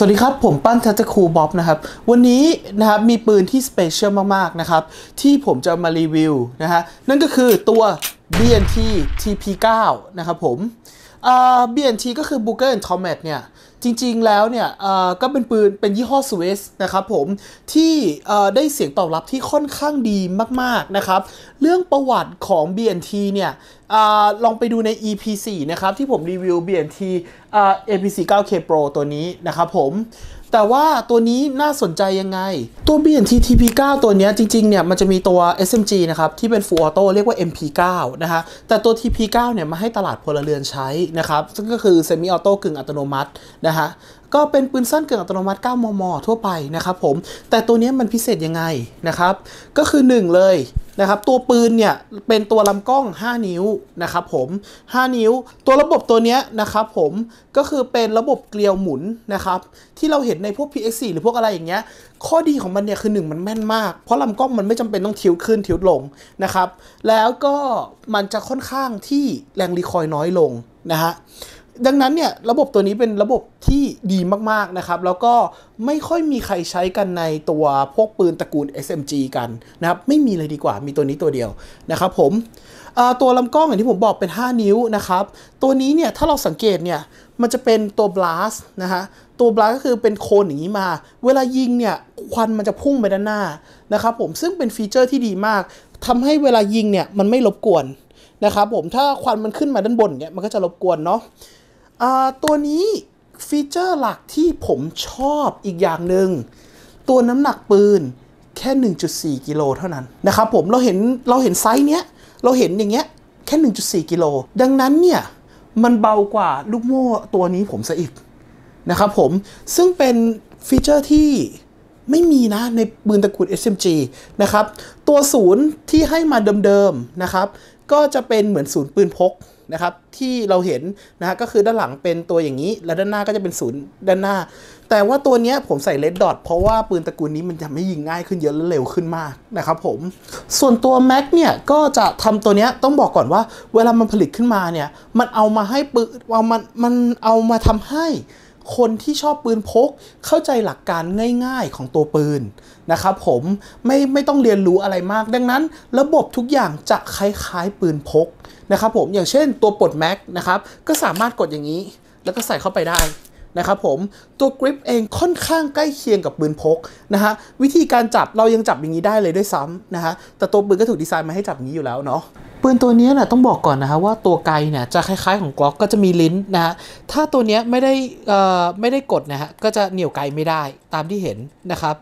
สวัสดีครับ ผมปั้นทัตคูบ๊อบ นะครับ วันนี้ นะครับ มีปืนที่สเปเชียลมาก ๆ นะครับ ที่ผมจะมารีวิว นะฮะนั่นก็คือตัว BNT TP9 นะครับผมเ BNT ก็คือ Booker and t o m a t เนี่ยจริงๆ แล้วเนี่ยก็เป็นปืนเป็นยี่ห้อสวิสนะครับผมที่ได้เสียงตอบรับที่ค่อนข้างดีมากๆนะครับเรื่องประวัติของ BNT เนี่ยอลองไปดูใน EP 4นะครับที่ผมรีวิว BNT APC 9K Pro ตัวนี้นะครับผมแต่ว่าตัวนี้น่าสนใจยังไง ตัว BNT TP9 ตัวนี้จริงๆ เนี่ยมันจะมีตัว SMG นะครับ ที่เป็น Full Auto เรียกว่า MP9 นะฮะแต่ตัว TP9 เนี่ยมาให้ตลาดพลเรือนใช้นะครับ ซึ่งก็คือ Semi Auto กึ่งอัตโนมัตินะฮะก็เป็นปืนสั้นเกือบอัตโนมัติ 9 มม ทั่วไปนะครับผม แต่ตัวนี้มันพิเศษยังไงนะครับ ก็คือ 1 เลยนะครับ ตัวปืนเนี่ย เป็นตัวลำกล้อง 5 นิ้ว นะครับผม 5 นิ้ว ตัวระบบตัวนี้นะครับผมก็คือเป็นระบบเกลียวหมุนนะครับที่เราเห็นในพวก PX4 หรือพวกอะไรอย่างเงี้ยข้อดีของมันเนี่ยคือ 1 มันแม่นมาก เพราะลำกล้องมันไม่จำเป็นต้องทิวขึ้นทิวลงนะครับแล้วก็มันจะค่อนข้างที่แรงรีคอยน้อยลงนะฮะดังนั้นเนี่ยระบบตัวนี้เป็นระบบที่ดีมากๆนะครับ แล้วก็ไม่ค่อยมีใครใช้กันในตัวพวกปืนตระกูล SMG กันนะครับไม่มีเลยดีกว่ามีตัวนี้ตัวเดียวนะครับผมตัวลำกล้องอย่างที่ผมบอกเป็น 5 นิ้วนะครับตัวนี้เนี่ยถ้าเราสังเกตเนี่ยมันจะเป็นตัว blast นะฮะตัวบลัสก็คือเป็นโคนอย่างนี้มา เวลายิงเนี่ยควันมันจะพุ่งไปด้านหน้านะครับผมซึ่งเป็นฟีเจอร์ที่ดีมาก ทำให้เวลายิงเนี่ยมันไม่รบกวนนะครับ ผมถ้าควันมันขึ้นมาด้านบนเนี่ยมันก็จะรบกวนเนาะตัวนี้ฟีเจอร์หลักที่ผมชอบอีกอย่างหนึ่งตัวน้ำหนักปืนแค่ 1.4กิโลเท่านั้นนะครับผมเราเห็นเราเห็นไซส์เนี้ยเราเห็นอย่างเงี้ยแค่ 1.4กิโลดังนั้นเนี่ยมันเบากว่าลูก โม่ตัวนี้ผมซะอีกนะครับผมซึ่งเป็นฟีเจอร์ที่ไม่มีนะในปืนตะกุด SMG นะครับตัวศูนย์ที่ให้มาเดิมๆนะครับก็จะเป็นเหมือนศูนย์ปืนพกนะครับ ที่เราเห็นนะฮะก็คือด้านหลังเป็นตัวอย่างนี้ และด้านหน้าก็จะเป็นศูนย์ด้านหน้า แต่ว่าตัวนี้ผมใส่เลดดอทเพราะว่าปืนตระกูลนี้มันจะไม่ยิงง่ายขึ้นเยอะและเร็วขึ้นมากนะครับผมส่วนตัวแม็กเนี่ยก็จะทำตัวนี้ต้องบอกก่อนว่า เวลามันผลิตขึ้นมาเนี่ย มันเอามาให้ปืนเอามันมันเอามาทำให้คนที่ชอบปืนพก เข้าใจหลักการง่าย ๆของตัวปืนนะครับผมไม่ไม่ต้องเรียนรู้อะไรมาก ดังนั้นระบบทุกอย่างจะคล้ายๆ ปืนพกนะครับผมอย่างเช่นตัวปลดแม็กนะครับก็สามารถกดอย่างนี้ แล้วก็ใส่เข้าไปได้นะครับผมตัวกริปเองค่อนข้างใกล้เคียงกับปืนพกนะฮะวิธีการจับเรายังจับอย่างนี้ได้เลยด้วยซ้ำนะฮะแต่ตัวปืนก็ถูกดีไซน์มาให้จับอย่างนี้อยู่แล้วเนาะปืนตัวนี้นะต้องบอกก่อนนะฮะว่าตัวไกเนี่ยจะคล้ายๆของกล็อกก็จะมีลิ้นนะฮะถ้าตัวนี้ไม่ได้อ่ไม่ได้กดนะฮะก็จะเหนี่ยวไกไม่ได้ตามที่เห็นนะครับ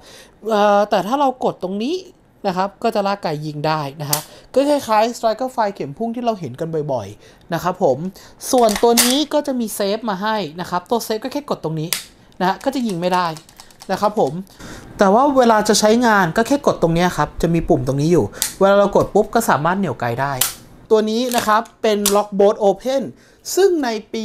แต่ถ้าเรากดตรงนี้นะครับ ก็จะลากไกยิงได้นะฮะ ก็คล้ายๆสไตรเกอร์ไฟเข็มพุ่งที่เราเห็นกันบ่อยๆนะครับผม ส่วนตัวนี้ก็จะมีเซฟมาให้นะครับ ตัวเซฟก็แค่กดตรงนี้นะฮะ ก็จะยิงไม่ได้นะครับผม แต่ว่าเวลาจะใช้งานก็แค่กดตรงนี้ครับ จะมีปุ่มตรงนี้อยู่ เวลาเรากดปุ๊บก็สามารถเหนี่ยวไกได้ ตัวนี้นะครับ เป็นล็อกโบดโอเพนซึ่งในปี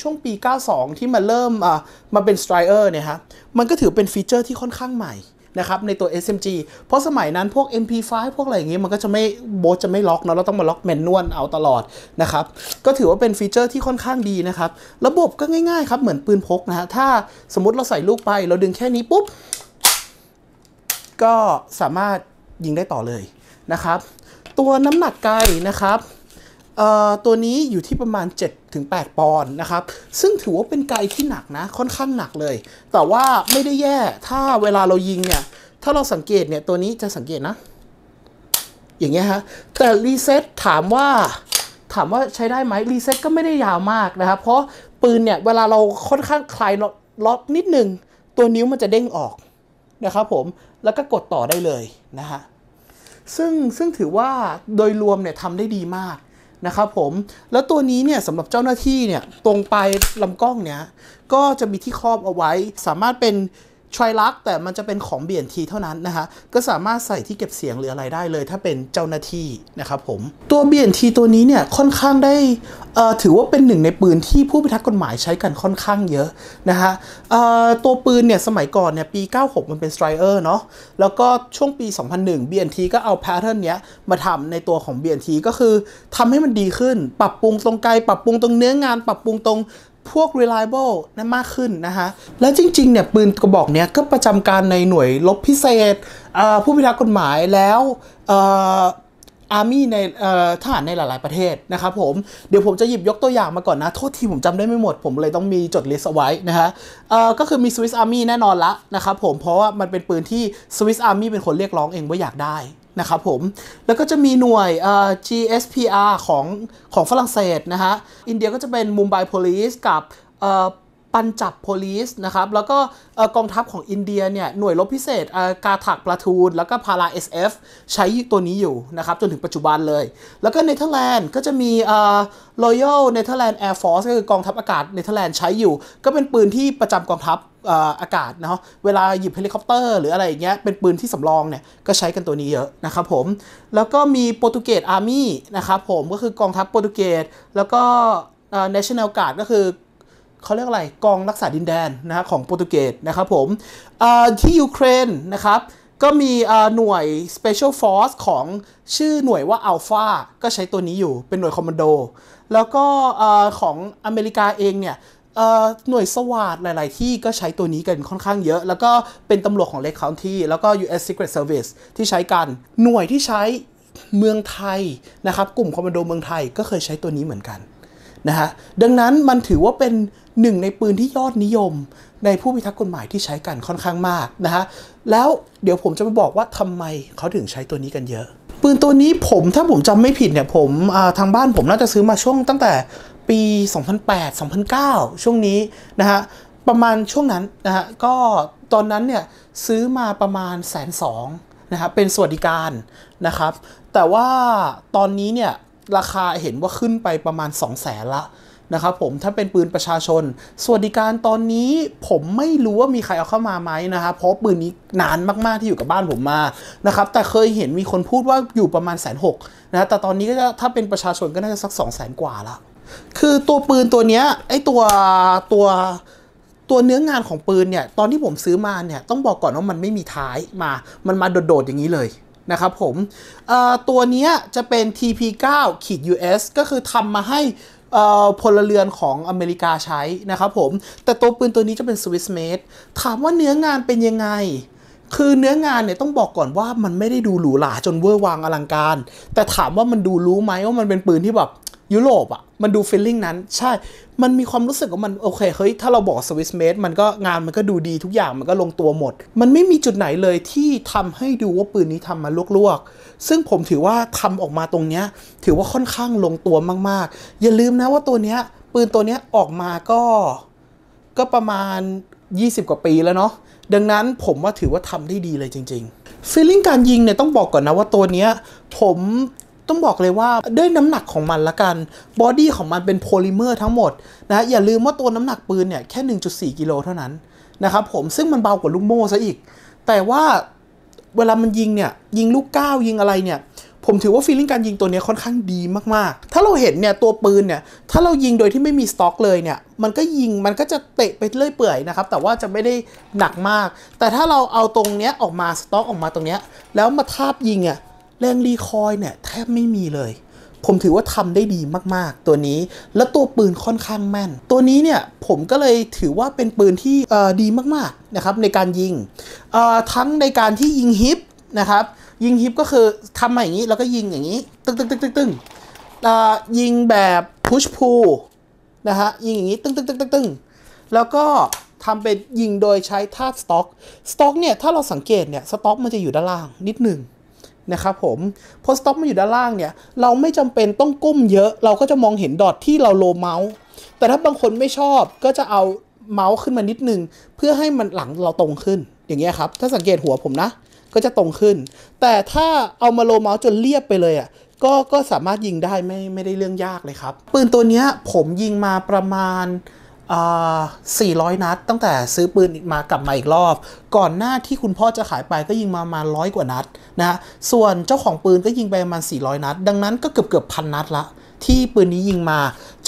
ช่วงปี 92 ที่มันเริ่มอ่ามาเป็นสไตรเออร์เนี่ยฮะ มันก็ถือเป็นฟีเจอร์ที่ค่อนข้างใหม่นะครับในตัว SMG เพราะสมัยนั้นพวก MP5 พวกอะไรอย่างงี้ มันก็จะไม่ โบสจะไม่ล็อกเนาะเราต้องมาล็อกแมนนวลเอาตลอดนะครับ ก็ถือว่าเป็นฟีเจอร์ที่ค่อนข้างดีนะครับ ระบบก็ง่ายๆครับ เหมือนปืนพกนะฮะถ้าสมมติเราใส่ลูกไป เราดึงแค่นี้ปุ๊บ ก็สามารถยิงได้ต่อเลยนะครับ ตัวน้ำหนักไกลนะครับตัวนี้อยู่ที่ประมาณ7-8ปอนด์นะครับซึ่งถือว่าเป็นไกลที่หนักนะ ค่อนข้างหนักเลย แต่ว่าไม่ได้แย่ถ้าเวลาเรายิงเนี่ย ถ้าเราสังเกตเนี่ยตัวนี้จะสังเกตนะ อย่างเงี้ยฮะแต่รีเซ็ตถามว่าถามว่าใช้ได้ไหมรีเซ็ตก็ไม่ได้ยาวมากนะครับ เพราะปืนเนี่ย เวลาเราค่อนข้างคลายล็อกนิดนึง ตัวนิ้วมันจะเด้งออกนะครับผมแล้วก็กดต่อได้เลยนะฮะซึ่งซึ่งถือว่าโดยรวมเนี่ยทำได้ดีมากนะครับผม แล้วตัวนี้เนี่ยสำหรับเจ้าหน้าที่เนี่ย ตรงปลายลำกล้องเนี่ยก็จะมีที่ครอบเอาไว้ สามารถเป็นทริลักแต่มันจะเป็นของ BNT เท่านั้นนะฮะ ก็สามารถใส่ที่เก็บเสียงหรืออะไรได้เลยถ้าเป็นเจ้าหน้าที่นะครับผม ตัว BNT ตัวนี้เนี่ยค่อนข้างได้ถือว่าเป็นหนึ่งในปืนที่ผู้พิทักษ์กฎหมายใช้กันค่อนข้างเยอะนะฮะตัวปืนเนี่ยสมัยก่อนเนี่ยปี 96 มันเป็นสไตรเออร์เนาะแล้วก็ช่วงปี 2001 BNT ก็เอาแพทเทิร์นเนี้ยมาทำในตัวของ BNT ก็คือทำให้มันดีขึ้น ปรับปรุงตรงไกล ปรับปรุงตรงเนื้องาน ปรับปรุงตรงพวก reliable นั้นมากขึ้นนะฮะ และจริงๆ เนี่ยปืนกระบอกเนี้ยก็ประจำการในหน่วยลบพิเศษผู้พิทักษ์กฎหมายแล้วอาร์มี่ในทหารในหลายๆประเทศนะครับผมเดี๋ยวผมจะหยิบยกตัวอย่างมาก่อนนะ โทษทีผมจำได้ไม่หมด ผมเลยต้องมีจดลิสต์เอาไว้นะฮะก็คือมีสวิสอาร์มี่แน่นอนละนะครับผมเพราะว่ามันเป็นปืนที่สวิสอาร์มี่เป็นคนเรียกร้องเองว่าอยากได้นะครับผม แล้วก็จะมีหน่วย GSPR ของของฝรั่งเศสนะฮะ อินเดียก็จะเป็นมุมไบโพ o l i c กับปันจับโพลิสนะครับแล้วก็กองทัพของอินเดียเนี่ยหน่วยรบพิเศษกาถักปลาทูนแล้วก็พาราเอสเอฟใช้ตัวนี้อยู่นะครับจนถึงปัจจุบันเลย แล้วก็เนเธอร์แลนด์ก็จะมีรอยัลเนเธอร์แลนด์แอร์ฟอร์สก็คือกองทัพอากาศเนเธอร์แลนด์ใช้อยู่ ก็เป็นปืนที่ประจำกองทัพอากาศเนาะเวลาหยิบเฮลิคอปเตอร์หรืออะไรอย่างเงี้ยเป็นปืนที่สำรองเนี่ยก็ใช้กันตัวนี้เยอะนะครับผมแล้วก็มีโปรตุเกสอาร์มี่นะครับผมก็คือกองทัพโปรตุเกสแล้วก็นชั่นแนลการ์ดก็คือเขาเรียกอะไรกองรักษาดินแดนนะฮะของโปรตุเกสนะครับผมที่ยูเครนนะครับก็มีหน่วย Special Force ของชื่อหน่วยว่าอัลฟาก็ใช้ตัวนี้อยู่เป็นหน่วยคอมมานโดแล้วก็ของอเมริกาเองเนี่ยหน่วยสวาดหลายๆ ที่ก็ใช้ตัวนี้กันค่อนข้างเยอะ แล้วก็เป็นตำรวจของเลคเคาวที่แล้วก็ U.S. Secret Service ที่ใช้กัน หน่วยที่ใช้เมืองไทยนะครับ กลุ่มคอมมานโดเมืองไทย ก็เคยใช้ตัวนี้เหมือนกันนะฮะดังนั้นมันถือว่าเป็นหนึ่งในปืนที่ยอดนิยม ในผู้พิทักษ์กฎหมายที่ใช้กันค่อนข้างมากนะฮะ แล้วเดี๋ยวผมจะไปบอกว่าทำไมเขาถึงใช้ตัวนี้กันเยอะ ปืนตัวนี้ผมถ้าผมจำไม่ผิดเนี่ยผมทางบ้านผมน่าจะซื้อมาช่วงตั้งแต่ปี 2008 2009ช่วงนี้นะฮะประมาณช่วงนั้นนะฮะก็ตอนนั้นเนี่ยซื้อมาประมาณแสนสองนะครับเป็นสวัสดิการนะครับแต่ว่าตอนนี้เนี่ยราคาเห็นว่าขึ้นไปประมาณ2แสนละนะครับผมถ้าเป็นปืนประชาชน สวัสดิการตอนนี้ผมไม่รู้ว่ามีใครเอาเข้ามาไหมนะครับเพราะปืนนี้นานมากๆที่อยู่กับบ้านผมมานะครับแต่เคยเห็นมีคนพูดว่าอยู่ประมาณแสนหกนะแต่ตอนนี้ก็ถ้าเป็นประชาชนก็น่าจะสัก2องแสนกว่าละคือตัวปืนตัวเนี้ยไอตัวตัวตัวเนื้องานของปืนเนี่ยตอนที่ผมซื้อมาเนี่ยต้องบอกก่อนว่ามันไม่มีท้ายมา มันมาโดดๆอย่างนี้เลยนะครับผมตัวนี้จะเป็น TP9 ขีด US ก็คือทำมาให้พลเรือนของอเมริกาใช้นะครับผมแต่ตัวปืนตัวนี้จะเป็นสวิสเมดถามว่าเนื้องานเป็นยังไง คือเนื้องานเนี่ยต้องบอกก่อนว่ามันไม่ได้ดูหรูหราจนเวอร์วางอลังการ แต่ถามว่ามันดูรู้ไหมว่ามันเป็นปืนที่แบบยุโรปอะมันดูฟีลลิ่งนั้น ใช่ มันมีความรู้สึกว่ามันโอเคเฮ้ย ถ้าเราบอกสวิสเมดมันก็งานมันก็ดูดีทุกอย่างมันก็ลงตัวหมด มันไม่มีจุดไหนเลยที่ทำให้ดูว่าปืนนี้ทำมาลวกๆ ซึ่งผมถือว่าทำออกมาตรงเนี้ยถือว่าค่อนข้างลงตัวมากๆ อย่าลืมนะว่าตัวเนี้ยปืนตัวเนี้ยออกมาก็ก็ประมาณ 20 กว่าปีแล้วเนาะดังนั้นผมว่าถือว่าทำได้ดีเลยจริงๆฟีลลิ่งการยิงเนี่ยต้องบอกก่อนนะ ว่าตัวเนี้ยผมต้องบอกเลยว่าด้วยน้ำหนักของมันละกันบอดี้ของมันเป็นโพลิเมอร์ทั้งหมดนะอย่าลืมว่าตัวน้ำหนักปืนเนี่ยแค่ 1.4 กิโลเท่านั้นนะครับผมซึ่งมันเบากว่าลูกโม่ซะอีก แต่ว่าเวลามันยิงเนี่ยยิงลูกก้าวยิงอะไรเนี่ยผมถือว่าฟีลลิ่งการยิงตัวนี้ค่อนข้างดีมากๆ ถ้าเราเห็นเนี่ยตัวปืนเนี่ยถ้าเรายิงโดยที่ไม่มีสต็อกเลยเนี่ยมันก็ยิงมันก็จะเตะไปเรื่อยเปื่อยนะครับแต่ว่าจะไม่ได้หนักมาก แต่ถ้าเราเอาตรงเนี้ยออกมาสต็อกออกมาตรงเนี้ยแล้วมาทาบยิงอ่ะแรงรีคอยเนี่ยแทบไม่มีเลย ผมถือว่าทำได้ดีมากๆ ตัวนี้ และตัวปืนค่อนข้างแม่น ตัวนี้เนี่ยผมก็เลยถือว่าเป็นปืนที่ดีมากๆ นะครับ ในการยิงทั้งในการที่ยิงฮิปนะครับยิงฮิปก็คือทำมาอย่างนี้แล้วก็ยิงอย่างนี้ ตึ้งตึ้งตึ้งตึ้งตึ้งยิงแบบพุชพูนะฮะยิงอย่างนี้ตึ้งตึ้งตึ้งตึ้งตึ้งแล้วก็ทำเป็นยิงโดยใช้ท่าสต็อกสต็อกเนี่ยถ้าเราสังเกตเนี่ยสต็อกมันจะอยู่ด้านล่างนิดหนึ่งนะครับผมพอสต็อกมาอยู่ด้านล่างเนี่ยเราไม่จำเป็นต้องก้มเยอะเราก็จะมองเห็นดอทที่เราโลเมาส์แต่ถ้าบางคนไม่ชอบก็จะเอาเมาส์ขึ้นมานิดนึง เพื่อให้มันหลังเราตรงขึ้นอย่างเงี้ยครับถ้าสังเกตหัวผมนะ ก็จะตรงขึ้น แต่ถ้าเอามาโลเมาส์จนเรียบไปเลยอะ่ะก็ก็สามารถยิงได้ไม่ไม่ได้เรื่องยากเลยครับปืนตัวเนี้ยผมยิงมาประมาณ400นัดตั้งแต่ซื้อปืนมากลับมาอีกรอบ ก่อนหน้าที่คุณพ่อจะขายไปก็ยิงมามาร้อยกว่านัดนะส่วนเจ้าของปืนก็ยิงไปประมาณ400 นัด ดังนั้นก็เกือบเกือบพันนัดละที่ปืนนี้ยิงมา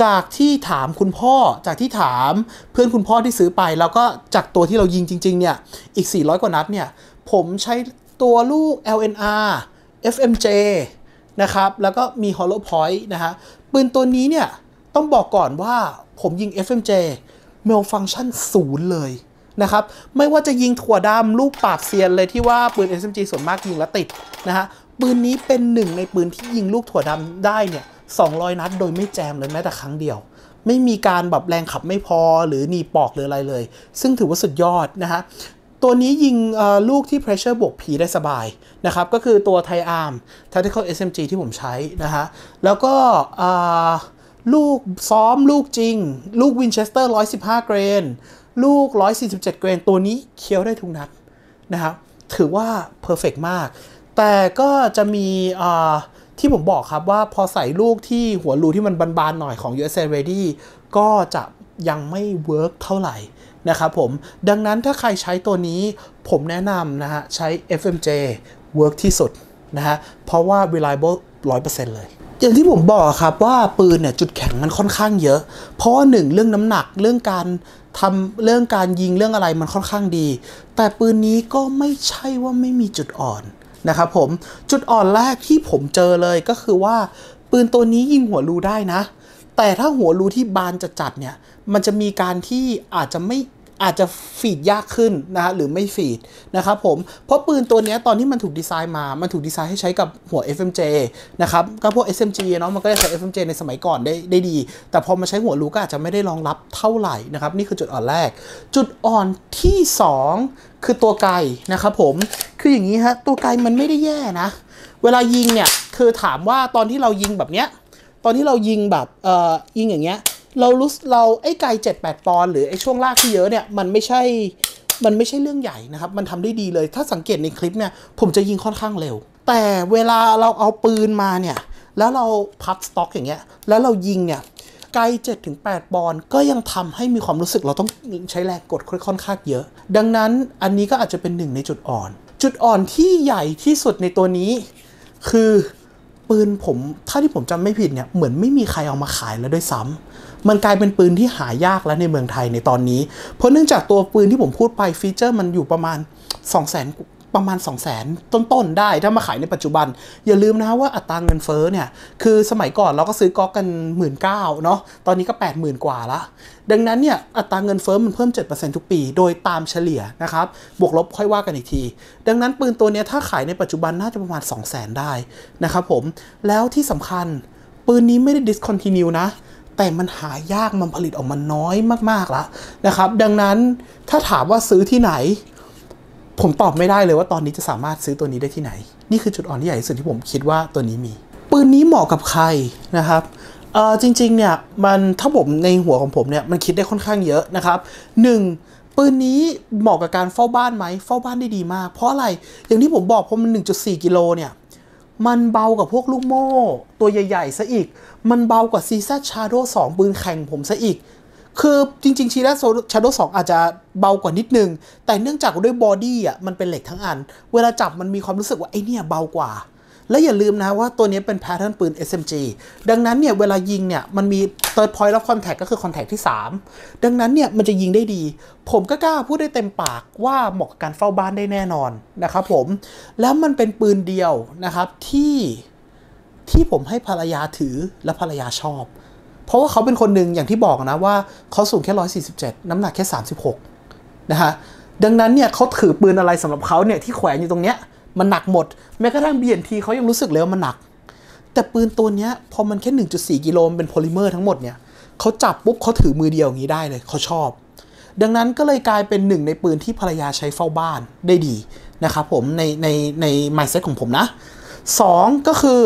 จากที่ถามคุณพ่อจากที่ถามเพื่อนคุณพ่อที่ซื้อไป แล้วก็จากตัวที่เรายิงจริงๆเนี่ย อีก 400 กว่านัดเนี่ย ผมใช้ตัวลูก LNR FMJ นะครับแล้วก็มี Hollow Point นะฮะปืนตัวนี้เนี่ยต้องบอกก่อนว่าผมยิง FMJ เมลฟังชันศูนย์เลยนะครับ ไม่ว่าจะยิงถั่วดำลูกปาดเซียนเลยที่ว่าปืน SMG ส่วนมากยิงแล้วติดนะฮะปืนนี้เป็นหนึ่งในปืนที่ยิงลูกถั่วดำได้เนี่ย 200 นัดโดยไม่แจมเลยแม้แต่ครั้งเดียว ไม่มีการแบบแรงขับไม่พอหรือหนีปอกหรืออะไรเลย ซึ่งถือว่าสุดยอดนะฮะตัวนี้ยิงลูกที่ pressure บวกผีได้สบายนะครับก็คือตัวไทอาร์ม tactical SMG ที่ผมใช้นะฮะแล้วก็ลูกซ้อมลูกจริง ลูกวินเชสเตอร์115 เกรน ลูก 147 เกรน ตัวนี้เคี้ยวได้ทุกนัดนะครับถือว่าเพอร์เฟกมาก แต่ก็จะมีที่ผมบอกครับว่าพอใส่ลูกที่หัวรูที่มันบานๆหน่อยของ USA Ready ก็จะยังไม่เวิร์กเท่าไหร่นะครับผมดังนั้นถ้าใครใช้ตัวนี้ ผมแนะนำนะฮะใช้ FMJ เวิร์กที่สุดนะฮะเพราะว่า reliable 100%เลยอย่างที่ผมบอกครับว่าปืนเนี่ยจุดแข็งมันค่อนข้างเยอะ เพราะหนึ่งเรื่องน้ำหนักเรื่องการทำเรื่องการยิงเรื่องอะไรมันค่อนข้างดี แต่ปืนนี้ก็ไม่ใช่ว่าไม่มีจุดอ่อนนะครับผมจุดอ่อนแรกที่ผมเจอเลยก็คือว่าปืนตัวนี้ยิงหัวรูได้นะ แต่ถ้าหัวรูที่บานจะจัดเนี่ยมันจะมีการที่อาจจะไม่อาจจะฟีดยากขึ้นนะฮะหรือไม่ฟีดนะครับผมเพราะปืนตัวนี้ตอนที่มันถูกดีไซน์มา มันถูกดีไซน์ให้ใช้กับหัว FMJ นะครับก็พวก SMG เนาะมันก็ได้ใช้ FMJ ในสมัยก่อนได้ได้ดี แต่พอมาใช้หัวลูกก็อาจจะไม่ได้รองรับเท่าไหร่นะครับนี่คือจุดอ่อนแรก จุดอ่อนที่ 2 คือตัวไกนะครับผมคืออย่างนี้ฮะตัวไกมันไม่ได้แย่นะ เวลายิงเนี่ยคือถามว่าตอนที่เรายิงแบบเนี้ยตอนที่เรายิงแบบเอ่อยิงอย่างเงี้ยเรารู้เราไอ้ไกลเจ็ดแปดปอนหรือไอ้ช่วงลากที่เยอะเนี่ยมันไม่ใช่ มันไม่ใช่เรื่องใหญ่นะครับ มันทำได้ดีเลย ถ้าสังเกตในคลิปเนี่ยผมจะยิงค่อนข้างเร็ว แต่เวลาเราเอาปืนมาเนี่ยแล้วเราพับสต็อกอย่างเงี้ยแล้วเรายิงเนี่ยไกลเจ็ดถึงแปดบอลก็ยังทำให้มีความรู้สึกเราต้องใช้แรงกดค่อนข้างเยอะ ดังนั้นอันนี้ก็อาจจะเป็นหนึ่งในจุดอ่อน จุดอ่อนที่ใหญ่ที่สุดในตัวนี้คือปืนผมถ้าที่ผมจำไม่ผิดเนี่ยเหมือนไม่มีใครเอามาขายแล้วด้วยซ้ำมันกลายเป็นปืนที่หายากแล้วในเมืองไทยในตอนนี้เพราะเนื่องจากตัวปืนที่ผมพูดไปฟีเจอร์มันอยู่ประมาณ 2 0 0 0 0นประมาณ2 0 0 0 0ต้นๆได้ถ้ามาขายในปัจจุบัน อย่าลืมนะว่าอัตราเงินเฟ้อเนี่ย คือสมัยก่อนเราก็ซื้อก๊อกกัน 1 9ื่นเนาะตอนนี้ก็ 8 0,000 กว่าละดังนั้นเนี่ยอัตราเงินเฟ้อมันเพิ่ม 7%ทุกปีโดยตามเฉลี่ยนะครับบวกลบค่อยว่ากันอีกที ดังนั้นปืนตัวนี้ถ้าขายในปัจจุบันน่าจะประมาณ 2 0 0 0 0 0ได้นะครับผมแล้วที่สำคัญ ปืนนี้ไม่ได้ discontinue นะแต่มันหายากมันผลิตออกมาน้อยมากๆแล้วนะครับ ดังนั้นถ้าถามว่าซื้อที่ไหน ผมตอบไม่ได้เลยว่าตอนนี้จะสามารถซื้อตัวนี้ได้ที่ไหน นี่คือจุดอ่อนที่ใหญ่ที่สุดที่ผมคิดว่าตัวนี้มี ปืนนี้เหมาะกับใครนะครับ เออจริงๆ เนี่ย มันถ้าผมในหัวของผม เนี่ย มันคิดได้ค่อนข้างเยอะนะครับ 1. ปืนนี้เหมาะกับการเฝ้าบ้านไหมเฝ้าบ้านได้ดีมากเพราะอะไรอย่างที่ผมบอกเพราะมัน1.4กิโลเนี่ยมันเบากับพวกลูกโม่ ตัวใหญ่ๆซะอีก มันเบากว่าซีซ่าชาร์โดสองปืนแข่งผมซะอีก คือจริง ๆชีร่าชาโดสองอาจจะเบากว่านิดนึง แต่เนื่องจากด้วยบอดี้อ่ะมันเป็นเหล็กทั้งอัน เวลาจับมันมีความรู้สึกว่าไอเนี่ยเบากว่าและอย่าลืมนะว่าตัวนี้เป็นแพทเทิร์นปืน SMG ดังนั้นเนี่ยเวลายิงเนี่ยมันมี third point of contact ก็คือ contact ที่ 3 ดังนั้นเนี่ยมันจะยิงได้ดี ผมก็กล้าพูดได้เต็มปากว่าเหมาะกับการเฝ้าบ้านได้แน่นอนนะครับผมแล้วมันเป็นปืนเดียวนะครับที่ที่ผมให้ภรรยาถือและภรรยาชอบ เพราะว่าเขาเป็นคนหนึ่งอย่างที่บอกนะว่าเขาสูงแค่ 147 น้ำหนักแค่ 36 นะฮะดังนั้นเนี่ยเขาถือปืนอะไรสำหรับเขาเนี่ยที่แขวนอยู่ตรงเนี้ยมันหนักหมดแม้กระทั่งเบีนทีเขายังรู้สึกเลยว่ามันหนัก แต่ปืนตัวนี้พอมันแค่ 1.4 กิโลมเป็นโพลิเมอร์ทั้งหมดเนี่ยเขาจับปุ๊บเขาถือมือเดียวอย่างนี้ได้เลยเขาชอบ ดังนั้นก็เลยกลายเป็นหนึ่งในปืนที่ภรรยาใช้เฝ้าบ้านได้ดีนะครับผม ในในในมซ์เซ็ตของผมนะ 2 ก็คือ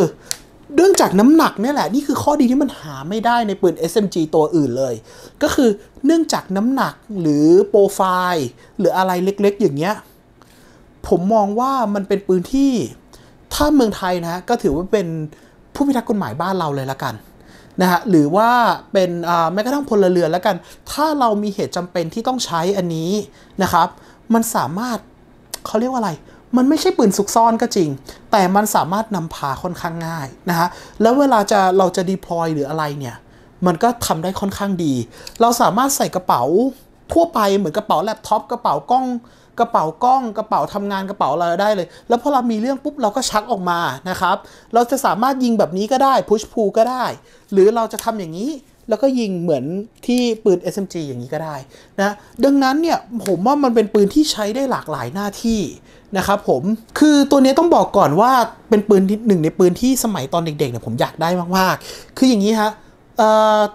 เรื่องจากน้ำหนักนี่แหละ นี่คือข้อดีที่มันหาไม่ได้ในปืน SMG ตัวอื่นเลย ก็คือเนื่องจากน้ำหนักหรือโปรไฟล์หรืออะไรเล็กๆอย่างเงี้ยผมมองว่ามันเป็นปืนที่ ถ้าเมืองไทยนะก็ถือว่าเป็นผู้พิทักษ์กฎหมายบ้านเราเลยละกันนะฮะหรือว่าเป็นแม้กระทั่งพลเรือนแล้วกัน ถ้าเรามีเหตุจำเป็นที่ต้องใช้อันนี้นะครับ มันสามารถเขาเรียกว่าอะไร มันไม่ใช่ปืนซุกซ่อนก็จริง แต่มันสามารถนำพาค่อนข้างง่ายนะฮะแล้วเวลาจะเราจะดีพลอยหรืออะไรเนี่ยมันก็ทำได้ค่อนข้างดี เราสามารถใส่กระเป๋าทั่วไปเหมือนกระเป๋าแล็ปท็อปกระเป๋ากล้องกระเป๋ากล้องกระเป๋าทำงานกระเป๋าอะไรได้เลย แล้วพอเรามีเรื่องปุ๊บ เราก็ชักออกมานะครับ เราจะสามารถยิงแบบนี้ก็ได้พุชพูก็ได้ หรือเราจะทำอย่างนี้ แล้วก็ยิงเหมือนที่ปืน SMG อย่างนี้ก็ได้นะ ดังนั้นเนี่ยผมว่ามันเป็นปืนที่ใช้ได้หลากหลายหน้าที่นะครับ ผม คือตัวนี้ต้องบอกก่อนว่าเป็นปืนหนึ่งในปืนที่สมัยตอนเด็กๆเนี่ยผมอยากได้มากๆ คืออย่างนี้ฮะ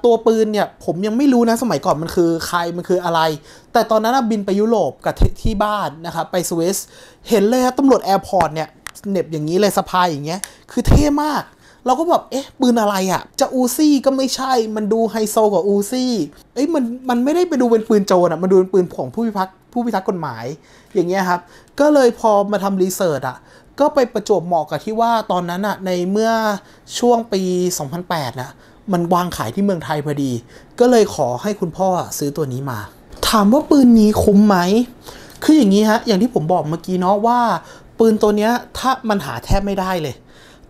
ตัวปืนเนี่ยผมยังไม่รู้นะ สมัยก่อนมันคือใครมันคืออะไร แต่ตอนนั้นบินไปยุโรปกับที่บ้านนะครับไปสวิสเห็นเลยครับตำรวจแอร์พอร์ตเนี่ยเน็บอย่างนี้เลยสะพายอย่างเงี้ยคือเท่มาก เราก็แบบเอ๊ะ ปืนอะไรอะ่ะ จะอูซี่ก็ไม่ใช่มันดูไฮโซกว่าอูซี่เอ้ยมันมันไม่ได้ไปดูเป็นปืนโจรอะ่ะ มันดูเป็นปืนของผู้พิพักผู้พิทักษ์กฎหมายอย่างเงี้ยครับก็เลยพอมาทำรีเสิร์ชอ่ะก็ไปประจวบเหมาะกับที่ว่าตอนนั้นอะ่ะในเมื่อช่วงปี 2008นะมันวางขายที่เมืองไทยพอดี ก็เลยขอให้คุณพ่อซื้อตัวนี้มา ถามว่าปืนนี้คุ้มไหมคืออย่างนี้ฮะอย่างที่ผมบอกเมื่อกี้เนาะว่า ปืนตัวนี้ถ้ามันหาแทบไม่ได้เลย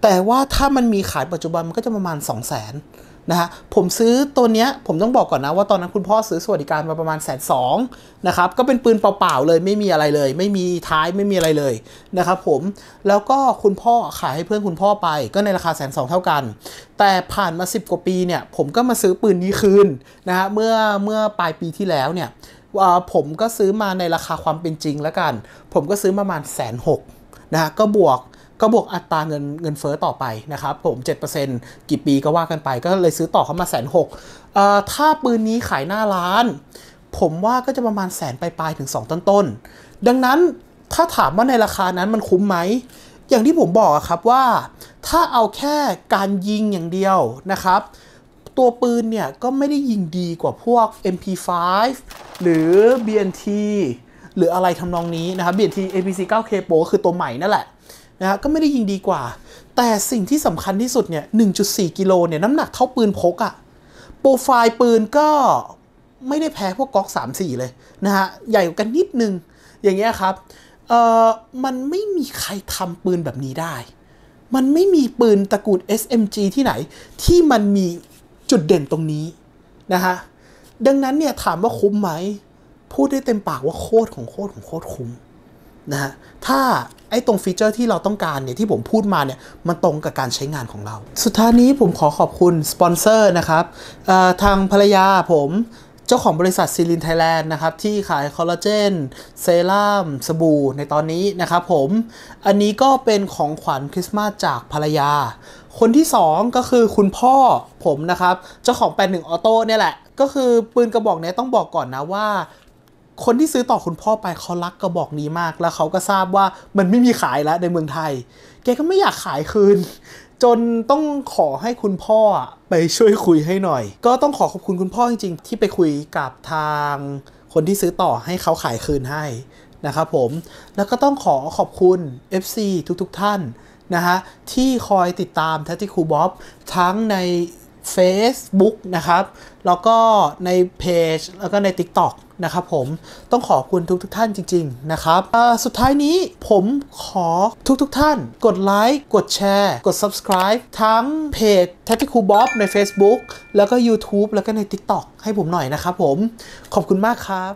แต่ว่าถ้ามันมีขายปัจจุบัน มันก็จะประมาณ 2 0 0 0 0 0นะฮะผมซื้อตัวเนี้ยผมต้องบอกก่อนนะว่าตอนนั้นคุณพ่อซื้อสวัสดิการมาประมาณแสนสองนะครับก็เป็นปืนเปล่าๆเลย ไม่มีอะไรเลย ไม่มีท้ายไม่มีอะไรเลยนะครับผมแล้วก็คุณพ่อขายให้เพื่อนคุณพ่อไปก็ในราคาแสนสองเท่ากันแต่ผ่านมา 10 กว่าปีเนี่ยผมก็มาซื้อปืนนี้คืนนะฮะเมื่อเมื่อปลายปีที่แล้วเนี่ยผมก็ซื้อมาในราคาความเป็นจริงแล้วกัน ผมก็ซื้อประมาณแสนหกนะฮะก็บวกก็บวกอัตราเงินเงินเฟอ้อต่อไปนะครับผม 7%กี่ปีก็ว่ากันไป ก็เลยซื้อต่อเข้ามาแสนหกถ้าปืนนี้ขายหน้าร้าน ผมว่าก็จะประมาณแสนปลายยถึง 2ต้นต้นดังนั้นถ้าถามว่าในราคานั้นมันคุ้มไหมอย่างที่ผมบอกครับว่าถ้าเอาแค่การยิงอย่างเดียวนะครับ ตัวปืนเนี่ย ก็ไม่ได้ยิงดีกว่าพวก MP5 หรือ BNT หรืออะไรทำนองนี้นะครับ BNT APC 9K Pro คือตัวใหม่นั่นแหละนะฮะก็ไม่ได้ยิงดีกว่า แต่สิ่งที่สำคัญที่สุดเนี่ย 1.4 กิโลเนี่ย น้ำหนักเท่าปืนพกอะโปรไฟล์ปืนก็ไม่ได้แพ้พวกก๊อก3-4 เลยนะฮะใหญ่กว่ากันนิดนึงอย่างเงี้ยครับเออมันไม่มีใครทำปืนแบบนี้ได้ มันไม่มีปืนตระกูล SMG ที่ไหน ที่มันมีจุดเด่นตรงนี้ นะฮะ ดังนั้นเนี่ยถามว่าคุ้มไหม พูดได้เต็มปากว่าโคตรของโคตรของโคตรคุ้มนะฮะ ถ้าไอ้ตรงฟีเจอร์ที่เราต้องการเนี่ย ที่ผมพูดมาเนี่ยมันตรงกับการใช้งานของเรา สุดท้ายนี้ผมขอขอบคุณสปอนเซอร์นะครับทางภรรยาผมจ้าของบริษัทซีลินไทยแลนด์นะครับ ที่ขายคอลลาเจน เซรั่มสบู่ในตอนนี้นะครับผม อันนี้ก็เป็นของขวัญคริสต์มาสจากภรรยา คนที่ 2 ก็คือคุณพ่อผมนะครับ เจ้าของแปดหนึ่งออโต้เนี่ยแหละ ก็คือปืนกระบอกนี้ต้องบอกก่อนนะว่า คนที่ซื้อต่อคุณพ่อไปเขารักกระบอกนี้มาก แล้วเขาก็ทราบว่ามันไม่มีขายแล้วในเมืองไทย แกก็ไม่อยากขายคืนจนต้องขอให้คุณพ่อไปช่วยคุยให้หน่อย ก็ต้องขอขอบคุณคุณพ่อจริงๆ ที่ไปคุยกับทางคนที่ซื้อต่อให้เขาขายคืนให้นะครับผม แล้วก็ต้องขอขอบคุณ FC ทุกๆท่านนะฮะที่คอยติดตามแทติคูบ๊อบทั้งใน Facebook นะครับ แล้วก็ในเพจ แล้วก็ใน TikTok นะครับผม ต้องขอบคุณทุกทท่านจริงๆนะครับ สุดท้ายนี้ผมขอทุกุทท่าน กดไลค์ กดแชร์ กด subscribe ทั้งเพจ t a t t ครูบ๊อบใน Facebook แล้วก็ YouTube แล้วก็ใน TikTok ให้ผมหน่อยนะครับผม ขอบคุณมากครับ